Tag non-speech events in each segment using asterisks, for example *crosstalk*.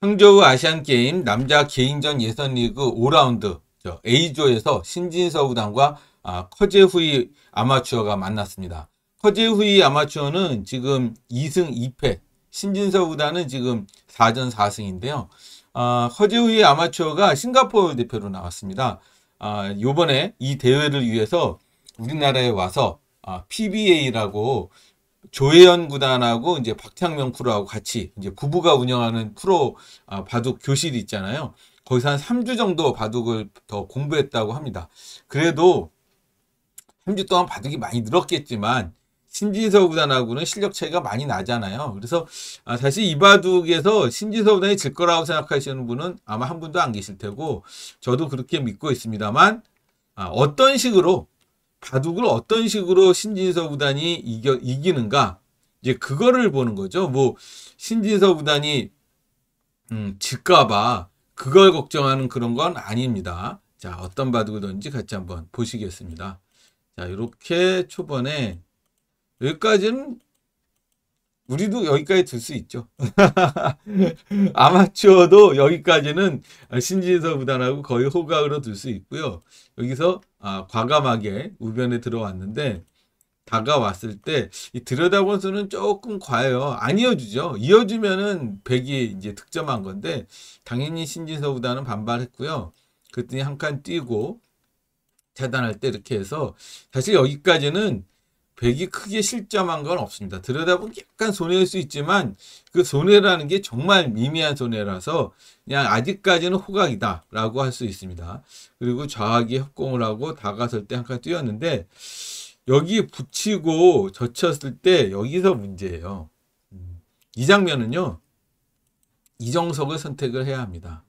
흥저우 아시안게임 남자 개인전 예선리그 5라운드 A조에서 신진서우당과 아, 커제후이 아마추어가 만났습니다. 커제후이 아마추어는 지금 2승 2패, 신진서우당은 지금 4전 4승인데요. 아, 허재우의 아마추어가 싱가포르 대표로 나왔습니다. 아, 요번에 이 대회를 위해서 우리나라에 와서 아, PBA라고 조혜연 구단하고 이제 박창명 프로하고 같이 이제 부부가 운영하는 프로 아, 바둑 교실이 있잖아요. 거기서 한 3주 정도 바둑을 더 공부했다고 합니다. 그래도 3주 동안 바둑이 많이 늘었겠지만 신지서 구단하고는 실력 차이가 많이 나잖아요. 그래서 아, 사실 이 바둑에서 신지서 구단이 질 거라고 생각하시는 분은 아마 한 분도 안 계실 테고 저도 그렇게 믿고 있습니다만 아, 어떤 식으로 바둑을 어떤 식으로 신진서 구단이 이겨, 이기는가 이제 그거를 보는 거죠. 뭐 신진서 구단이 음, 질까봐 그걸 걱정하는 그런 건 아닙니다. 자 어떤 바둑이든지 같이 한번 보시겠습니다. 자 이렇게 초반에 여기까지는 우리도 여기까지 들수 있죠. *laughs* 아마추어도 여기까지는 신진서 부단하고 거의 호각으로 들수 있고요. 여기서 아, 과감하게 우변에 들어왔는데 다가왔을 때이 들여다본 수는 조금 과해요. 안 이어주죠. 이어주면은 백이 이제 득점한 건데 당연히 신진서 부단은 반발했고요. 그랬더니 한 칸 뛰고 차단할 때 이렇게 해서 사실 여기까지는 백이 크게 실점한 건 없습니다. 들여다보면 약간 손해일 수 있지만 그 손해라는 게 정말 미미한 손해라서 그냥 아직까지는 호각이다라고 할 수 있습니다. 그리고 좌악이 협공을 하고 다가설 때 한 칸 뛰었는데 여기 붙이고 젖혔을 때 여기서 문제예요. 음, 이 장면은요. 이정석을 선택을 해야 합니다.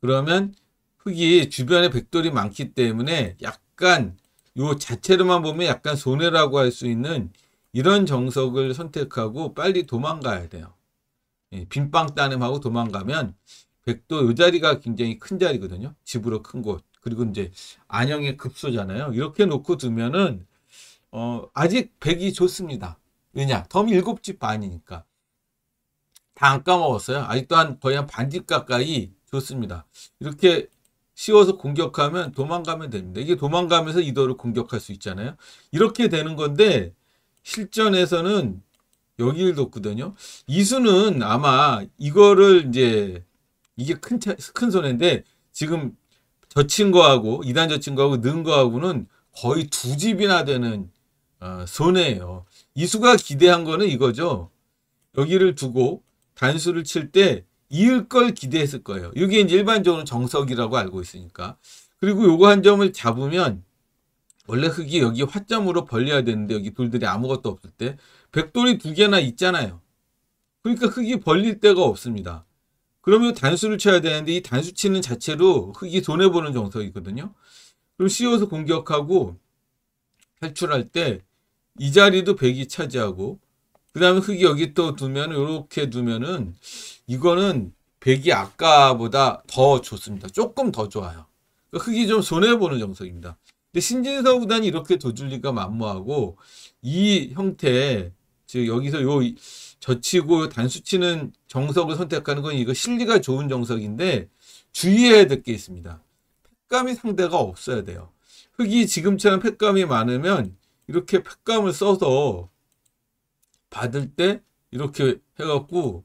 그러면 흙이 주변에 백돌이 많기 때문에 약간 요 자체로만 보면 약간 손해라고 할 수 있는 이런 정석을 선택하고 빨리 도망가야 돼요. 예, 빈빵 따름하고 도망가면 백도 요 자리가 굉장히 큰 자리거든요. 집으로 큰 곳. 그리고 이제 안영의 급소잖아요. 이렇게 놓고 두면은 어, 아직 백이 좋습니다. 왜냐? 덤 일곱 집 반이니까. 다 안 까먹었어요. 아직도 한 거의 한 반집 가까이 좋습니다. 이렇게 씌워서 공격하면 도망가면 됩니다. 이게 도망가면서 이더를 공격할 수 있잖아요. 이렇게 되는 건데 실전에서는 여기를 뒀거든요. 이수는 아마 이거를 이제 이게 큰, 큰 손해인데 지금 젖힌 거하고 이단 젖힌 거하고 는 거하고는 거의 두 집이나 되는 어, 손해예요. 이수가 기대한 거는 이거죠. 여기를 두고 단수를 칠때 이을 걸 기대했을 거예요. 이게 이제 일반적으로 정석이라고 알고 있으니까. 그리고 요거 한 점을 잡으면 원래 흙이 여기 화점으로 벌려야 되는데 여기 돌들이 아무것도 없을 때 백돌이 두 개나 있잖아요. 그러니까 흙이 벌릴 데가 없습니다. 그러면 단수를 쳐야 되는데 이 단수 치는 자체로 흙이 손해보는 정석이거든요. 그럼 씌워서 공격하고 탈출할 때 이 자리도 백이 차지하고 그 다음에 흙이 여기 또두면이렇게 두면은, 이거는 백이 아까보다 더 좋습니다. 조금 더 좋아요. 그러니까 흙이 좀 손해보는 정석입니다. 근데 신진서 구단이 이렇게 도줄 리가 만무하고, 이 형태, 즉, 여기서 요, 젖히고 단수치는 정석을 선택하는 건 이거 실리가 좋은 정석인데, 주의해야 될 게 있습니다. 팩감이 상대가 없어야 돼요. 흙이 지금처럼 팩감이 많으면, 이렇게 팩감을 써서 받을 때 이렇게 해갖고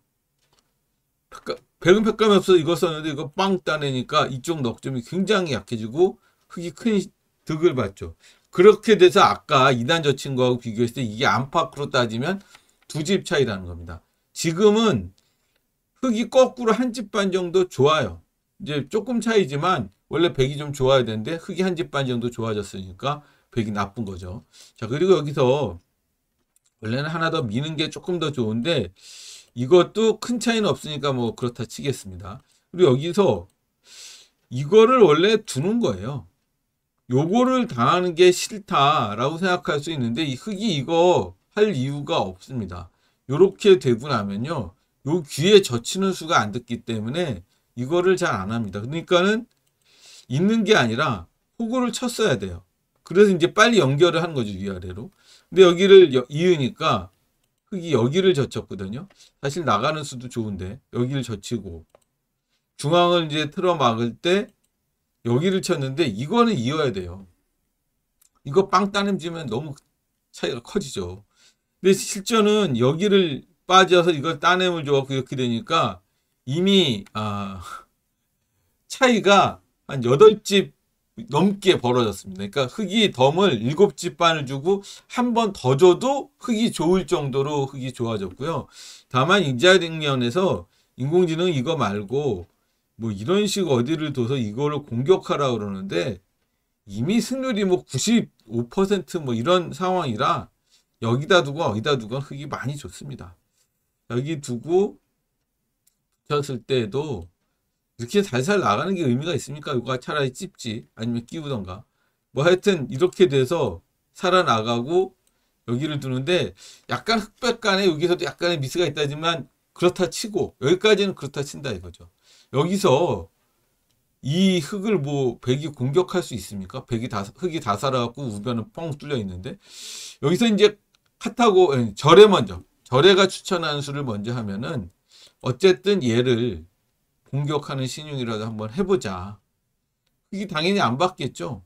백은 백감면서 이 이거 썼는데 이거 빵 따내니까 이쪽 넉점이 굉장히 약해지고 흙이 큰 득을 받죠. 그렇게 돼서 아까 이단 저친 거하고 비교했을 때 이게 안팎으로 따지면 두 집 차이라는 겁니다. 지금은 흙이 거꾸로 한 집 반 정도 좋아요. 이제 조금 차이지만 원래 백이 좀 좋아야 되는데 흙이 한 집 반 정도 좋아졌으니까 백이 나쁜 거죠. 자 그리고 여기서 원래는 하나 더 미는 게 조금 더 좋은데 이것도 큰 차이는 없으니까 뭐 그렇다 치겠습니다. 그리고 여기서 이거를 원래 두는 거예요. 요거를 당하는 게 싫다라고 생각할 수 있는데 이 흙이 이거 할 이유가 없습니다. 요렇게 되고 나면요. 요 귀에 젖히는 수가 안 듣기 때문에 이거를 잘 안 합니다. 그러니까는 있는 게 아니라 호구를 쳤어야 돼요. 그래서 이제 빨리 연결을 한 거죠, 위아래로. 근데 여기를 이으니까 흙이 여기를 젖혔거든요. 사실 나가는 수도 좋은데 여기를 젖히고 중앙을 이제 틀어 막을 때 여기를 쳤는데 이거는 이어야 돼요. 이거 빵따냄지면 너무 차이가 커지죠. 근데 실전은 여기를 빠져서 이걸 따냄을 줘갖고 이렇게 되니까 이미 아, *laughs* 차이가 한 8집 넘게 벌어졌습니다. 그러니까 흙이 덤을 일곱 집반을 주고 한 번 더 줘도 흙이 좋을 정도로 흙이 좋아졌고요. 다만 인자능력에서 인공지능 이거 말고 뭐 이런 식으로 어디를 둬서 이거를 공격하라 그러는데 이미 승률이 뭐 95%뭐 이런 상황이라 여기다 두고 어디다두고 흙이 많이 좋습니다. 여기 두고 졌을 때도 이렇게 살살 나가는 게 의미가 있습니까? 이거 차라리 찝지 아니면 끼우던가 뭐 하여튼 이렇게 돼서 살아나가고 여기를 두는데 약간 흑백간에 여기서도 약간의 미스가 있다지만 그렇다 치고 여기까지는 그렇다 친다 이거죠. 여기서 이 흙을 뭐 백이 공격할 수 있습니까? 백이 다 흙이 다 살아갖고 우변은 뻥 뚫려 있는데 여기서 이제 카타고 절에 먼저 절에가 추천하는 수를 먼저 하면은 어쨌든 얘를 공격하는 신용이라도 한번 해보자. 이게 당연히 안 받겠죠.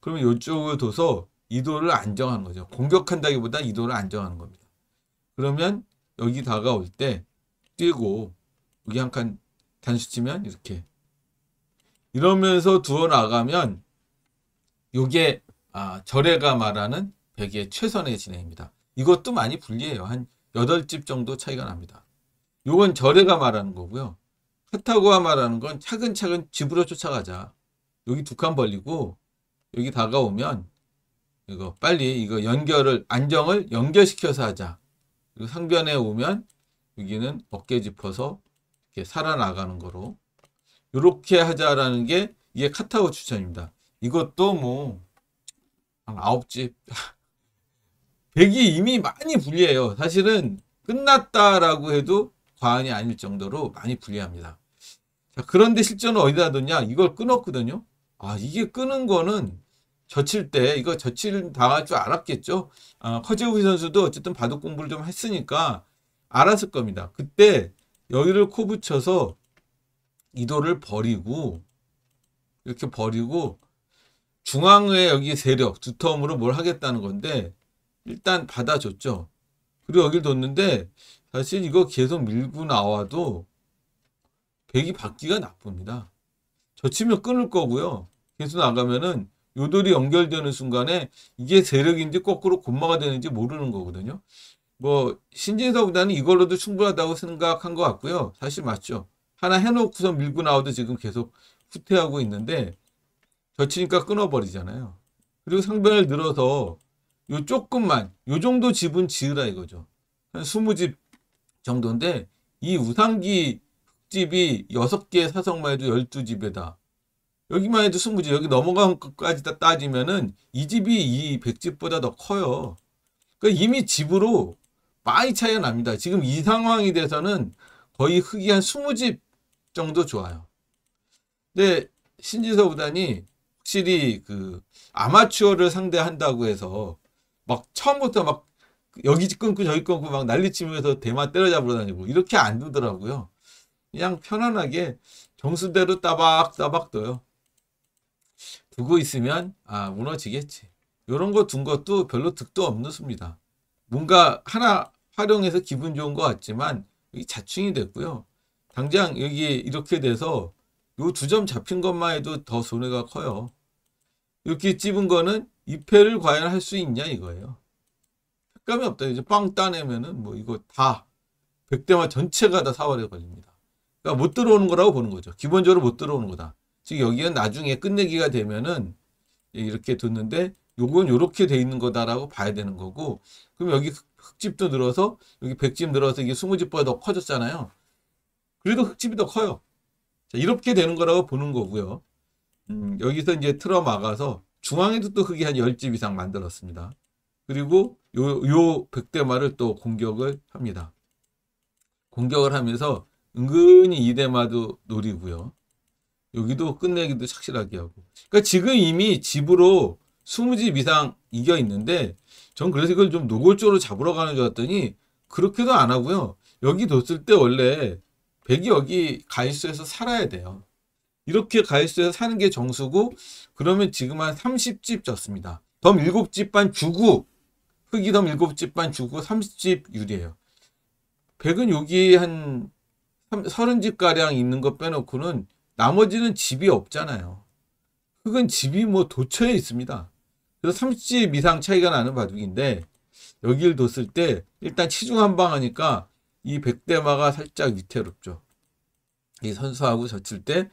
그러면 이쪽을 둬서 이도를 안정하는 거죠. 공격한다기보다 이도를 안정하는 겁니다. 그러면 여기 다가올 때 뛰고 여기 한 칸 단수 치면 이렇게 이러면서 두어 나가면 요게 아, 절에가 말하는 백의 최선의 진행입니다. 이것도 많이 불리해요. 한 8집 정도 차이가 납니다. 요건 절에가 말하는 거고요. 카타고아말하는건 차근차근 집으로 쫓아가자. 여기 두 칸 벌리고 여기 다가오면 이거 빨리 이거 연결을 안정을 연결시켜서 하자. 그리고 상변에 오면 여기는 어깨 짚어서 이렇게 살아나가는 거로 이렇게 하자라는 게 이게 카타고 추천입니다. 이것도 뭐한 9집 100이 이미 많이 불리해요. 사실은 끝났다라고 해도 과언이 아닐 정도로 많이 불리합니다. 자, 그런데 실전은 어디다 뒀냐? 이걸 끊었거든요. 아, 이게 끊은 거는 젖힐 때 이거 젖힐 당할 줄 알았겠죠. 아, 허재우 선수도 어쨌든 바둑 공부를 좀 했으니까 알았을 겁니다. 그때 여기를 코 붙여서 이 돌을 버리고 이렇게 버리고 중앙의 여기 세력 두터움으로 뭘 하겠다는 건데 일단 받아줬죠. 그리고 여기를 뒀는데 사실 이거 계속 밀고 나와도 백이 받기가 나쁩니다. 젖히면 끊을 거고요. 계속 나가면은 요돌이 연결되는 순간에 이게 세력인지 거꾸로 곤마가 되는지 모르는 거거든요. 뭐 신진서 보다는 이걸로도 충분하다고 생각한 것 같고요. 사실 맞죠. 하나 해놓고서 밀고 나와도 지금 계속 후퇴하고 있는데 젖히니까 끊어버리잖아요. 그리고 상변을 늘어서 요 조금만 요 정도 집은 지으라 이거죠. 한 20집 정도인데 이 우상기 집이 6개 사성만 해도 12집에다. 여기만 해도 20집, 여기 넘어간 것까지 다 따지면은 이 집이 이 100집보다 더 커요. 그러니까 이미 집으로 많이 차이가 납니다. 지금 이 상황이 돼서는 거의 흙이 한 20집 정도 좋아요. 근데 신지서 구단이 확실히 그 아마추어를 상대한다고 해서 막 처음부터 막 여기 끊고 저기 끊고 막 난리치면서 대마 때려잡으러 다니고 이렇게 안 되더라고요. 그냥 편안하게 정수대로 따박따박 둬요. 두고 있으면 아 무너지겠지. 이런 거 둔 것도 별로 득도 없는 수입니다. 뭔가 하나 활용해서 기분 좋은 것 같지만 여기 자충이 됐고요. 당장 여기 이렇게 돼서 요 두 점 잡힌 것만 해도 더 손해가 커요. 이렇게 찝은 거는 2패를 과연 할 수 있냐 이거예요. 색감이 없다. 이제 빵 따내면은 뭐 이거 다백대마 전체가 다 사월에 걸립니다. 그러니까 못 들어오는 거라고 보는 거죠. 기본적으로 못 들어오는 거다. 즉 여기가 나중에 끝내기가 되면은 이렇게 뒀는데 요건 요렇게 돼 있는 거다라고 봐야 되는 거고 그럼 여기 흙집도 늘어서 여기 백집 늘어서 이게 2 0 집보다 더 커졌잖아요. 그래도 흙집이 더 커요. 자, 이렇게 되는 거라고 보는 거고요. 음, 여기서 이제 틀어 막아서 중앙에도 또 흙이 한 10집 이상 만들었습니다. 그리고 요, 요 백대마를 또 공격을 합니다. 공격을 하면서 은근히 이대마도 노리고요. 여기도 끝내기도 착실하게 하고. 그러니까 지금 이미 집으로 20집 이상 이겨 있는데 전 그래서 이걸 좀 노골적으로 잡으러 가는 줄 알았더니 그렇게도 안 하고요. 여기 뒀을 때 원래 백이 여기 가입수에서 살아야 돼요. 이렇게 가입수에서 사는 게 정수고 그러면 지금 한 30집 졌습니다. 덤 7집 반주구 흑이 덤 7집 반주구 30집 유리예요. 백은 여기 한3 0 집가량 있는 거 빼놓고는 나머지는 집이 없잖아요. 흙은 집이 뭐 도처에 있습니다. 그래서 30집 이상 차이가 나는 바둑인데 여기를 뒀을 때 일단 치중 한 방 하니까 이 백대마가 살짝 위태롭죠. 이 선수하고 젖힐 때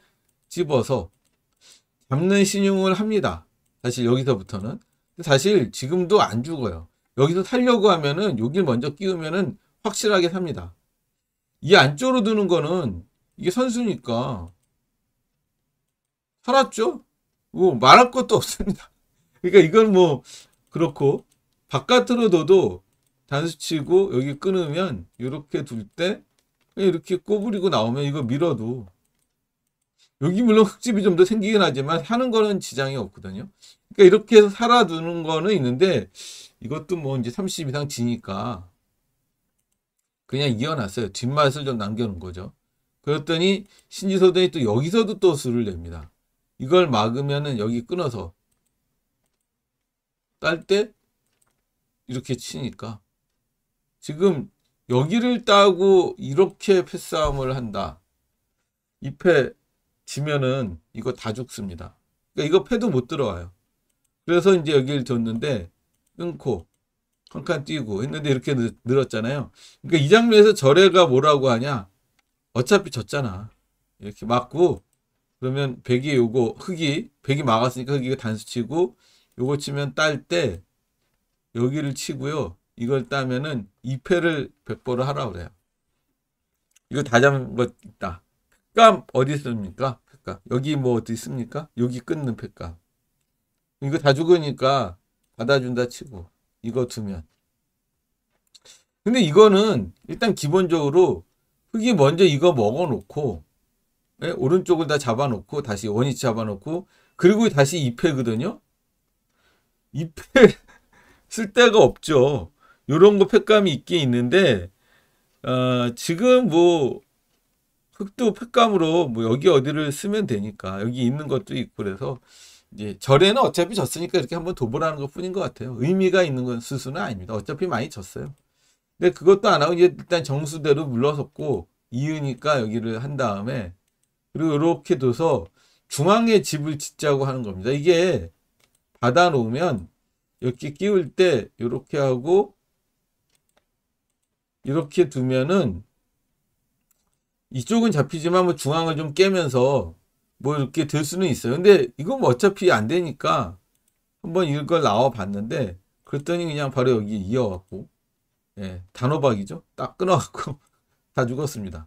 집어서 잡는 신용을 합니다. 사실 여기서부터는. 사실 지금도 안 죽어요. 여기서 살려고 하면은 여길 먼저 끼우면은 확실하게 삽니다. 이 안쪽으로 두는 거는 이게 선수니까 살았죠? 뭐 말할 것도 없습니다. *laughs* 그러니까 이건 뭐 그렇고 바깥으로 둬도 단수치고 여기 끊으면 이렇게 둘 때 이렇게 꼬부리고 나오면 이거 밀어도 여기 물론 흙집이 좀 더 생기긴 하지만 사는 거는 지장이 없거든요. 그러니까 이렇게 해서 살아두는 거는 있는데 이것도 뭐 이제 30 이상 지니까 그냥 이어놨어요. 뒷맛을 좀 남겨놓은 거죠. 그랬더니 신지소등이 또 여기서도 또 수를 냅니다. 이걸 막으면은 여기 끊어서 딸 때 이렇게 치니까 지금 여기를 따고 이렇게 패싸움을 한다. 이 패 지면은 이거 다 죽습니다. 그러니까 이거 패도 못 들어와요. 그래서 이제 여기를 뒀는데 끊고 한칸뛰고 했는데 이렇게 늘었잖아요. 그러니까 이 장면에서 절에가 뭐라고 하냐? 어차피 졌잖아. 이렇게 막고 그러면 백이 요거 흙이 백이 막았으니까 흙이 단수 치고 요거 치면 딸 때 여기를 치고요. 이걸 따면은 2패를 백보를하라 그래요. 이거 다 잡은 것 있다. 팩감 어디 있습니까? 팩감. 여기 뭐 어디 있습니까? 여기 끊는 팩감. 이거 다 죽으니까 받아준다 치고. 이거 두면 근데 이거는 일단 기본적으로 흙이 먼저 이거 먹어놓고 예? 오른쪽을 다 잡아놓고 다시 원위치 잡아놓고 그리고 다시 2회거든요2회쓸 *laughs* 데가 없죠 요런 거 팩감이 있긴 있는데 어, 지금 뭐흙도 팩감으로 뭐 여기 어디를 쓰면 되니까 여기 있는 것도 있고 그래서 예, 절에는 어차피 졌으니까 이렇게 한번 도보라는 것 뿐인 것 같아요. 의미가 있는 건 수수는 아닙니다. 어차피 많이 졌어요. 근데 그것도 안 하고 이제 일단 정수대로 물러섰고 이으니까 여기를 한 다음에 그리고 이렇게 둬서 중앙에 집을 짓자고 하는 겁니다. 이게 받아 놓으면 이렇게 끼울 때 이렇게 하고 이렇게 두면은 이쪽은 잡히지만 뭐 중앙을 좀 깨면서 뭐 이렇게 될 수는 있어요. 근데 이건 뭐 어차피 안 되니까 한번 이걸 나와 봤는데 그랬더니 그냥 바로 여기 이어갖고 예, 단호박이죠. 딱 끊어갖고 *laughs* 다 죽었습니다.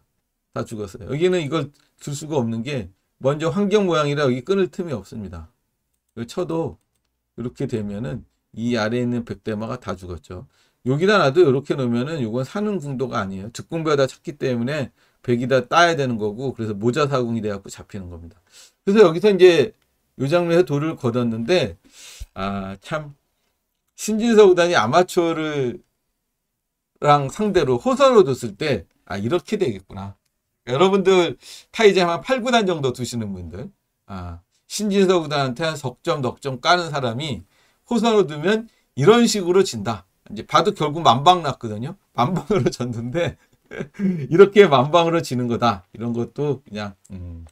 다 죽었어요. 여기는 이걸 줄 수가 없는 게 먼저 환경 모양이라 여기 끊을 틈이 없습니다. 이걸 쳐도 이렇게 되면은 이 아래에 있는 백대마가 다 죽었죠. 여기다 놔도 이렇게 놓으면은 이건 사는 궁도가 아니에요. 즉궁배다 찾기 때문에 백이다 따야 되는 거고 그래서 모자 사공이 돼갖고 잡히는 겁니다. 그래서 여기서 이제 요 장면에서 돌을 거뒀는데 아 참 신진서 구단이 아마추어를랑 상대로 호선으로 뒀을 때 아 이렇게 되겠구나. 여러분들 타이제 한 8, 9단 정도 두시는 분들 아 신진서 구단한테 한 석점, 넉점 까는 사람이 호선으로 두면 이런 식으로 진다. 이제 봐도 결국 만방 났거든요. 만방으로 *laughs* 졌는데 *laughs* 이렇게 만방으로 지는 거다. 이런 것도 그냥 음,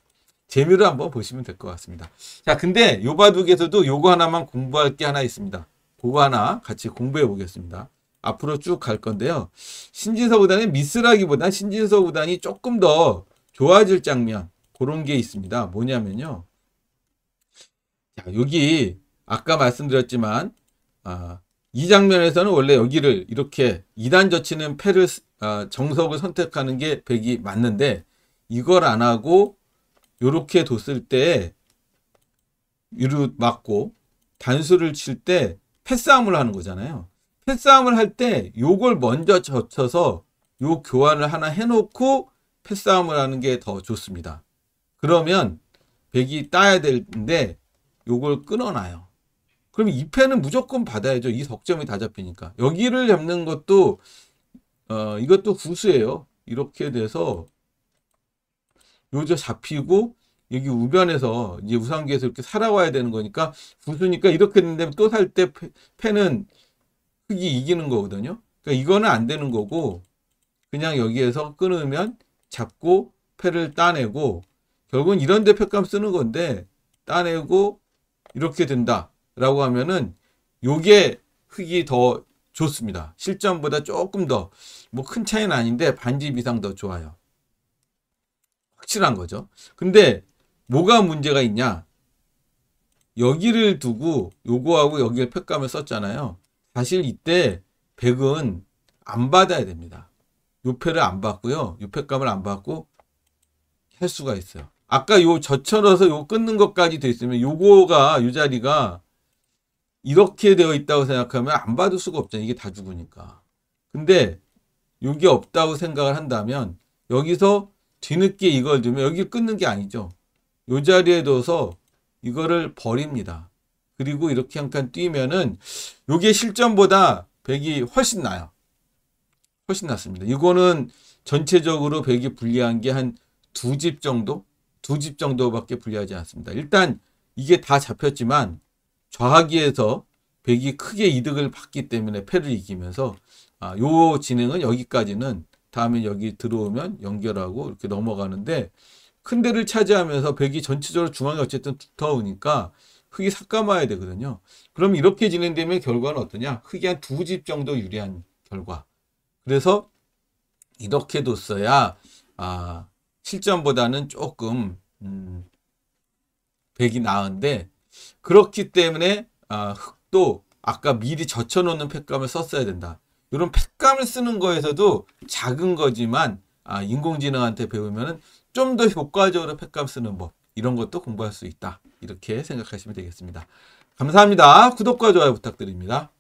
재미로 한번 보시면 될 것 같습니다. 자, 근데 요바둑에서도 요거 하나만 공부할 게 하나 있습니다. 그거 하나 같이 공부해 보겠습니다. 앞으로 쭉 갈 건데요. 신진서 구단은 미스라기보다 신진서 구단이 조금 더 좋아질 장면 그런 게 있습니다. 뭐냐면요. 자, 여기 아까 말씀드렸지만 아, 이 장면에서는 원래 여기를 이렇게 2단 젖히는 패를 아, 정석을 선택하는 게 100이 맞는데 이걸 안 하고 이렇게 뒀을 때 유루 맞고 단수를 칠 때 패싸움을 하는 거잖아요. 패싸움을 할 때 요걸 먼저 젖혀서 요 교환을 하나 해놓고 패싸움을 하는 게 더 좋습니다. 그러면 백이 따야 되는데 요걸 끊어놔요. 그럼 이 패는 무조건 받아야죠. 이 석점이 다 잡히니까. 여기를 잡는 것도 어, 이것도 구수예요. 이렇게 돼서 요저 잡히고 여기 우변에서 이제 우상계에서 이렇게 살아와야 되는 거니까 구수니까 이렇게 되는데 또 살 때 패는 흙이 이기는 거거든요. 그러니까 이거는 안 되는 거고 그냥 여기에서 끊으면 잡고 패를 따내고 결국은 이런 대표값 쓰는 건데 따내고 이렇게 된다라고 하면은 요게 흙이 더 좋습니다. 실전보다 조금 더 뭐큰 차이는 아닌데 반집 이상 더 좋아요. 확실한 거죠. 근데 뭐가 문제가 있냐? 여기를 두고 요거하고 여기에 팩감을 썼잖아요. 사실 이때 100은 안 받아야 됩니다. 요패를 안 받고요. 요패감을 안 받고 할 수가 있어요. 아까 요 저철어서 요 끊는 것까지 돼 있으면 요거가 요 자리가 이렇게 되어 있다고 생각하면 안 받을 수가 없잖아요. 이게 다 죽으니까. 근데 이게 없다고 생각을 한다면 여기서 뒤늦게 이걸 두면 여기 끊는 게 아니죠. 이 자리에 둬서 이거를 버립니다. 그리고 이렇게 한 칸 뛰면은 이게 실전보다 100이 훨씬 나요. 훨씬 낫습니다. 이거는 전체적으로 100이 불리한 게 한 두 집 정도? 두 집 정도밖에 불리하지 않습니다. 일단 이게 다 잡혔지만 좌하기에서 100이 크게 이득을 받기 때문에 패를 이기면서 아, 요 진행은 여기까지는 다음에 여기 들어오면 연결하고 이렇게 넘어가는데 큰 데를 차지하면서 백이 전체적으로 중앙이 어쨌든 두터우니까 흙이 삭감아야 되거든요. 그럼 이렇게 진행되면 결과는 어떠냐? 흙이 한 두 집 정도 유리한 결과. 그래서 이렇게 뒀어야 아, 실전보다는 조금 음, 백이 나은데 그렇기 때문에 아, 흙도 아까 미리 젖혀놓는 팩감을 썼어야 된다. 이런 팩감을 쓰는 거에서도 작은 거지만 아, 인공지능한테 배우면 좀 더 효과적으로 팩감 쓰는 법 이런 것도 공부할 수 있다. 이렇게 생각하시면 되겠습니다. 감사합니다. 구독과 좋아요 부탁드립니다.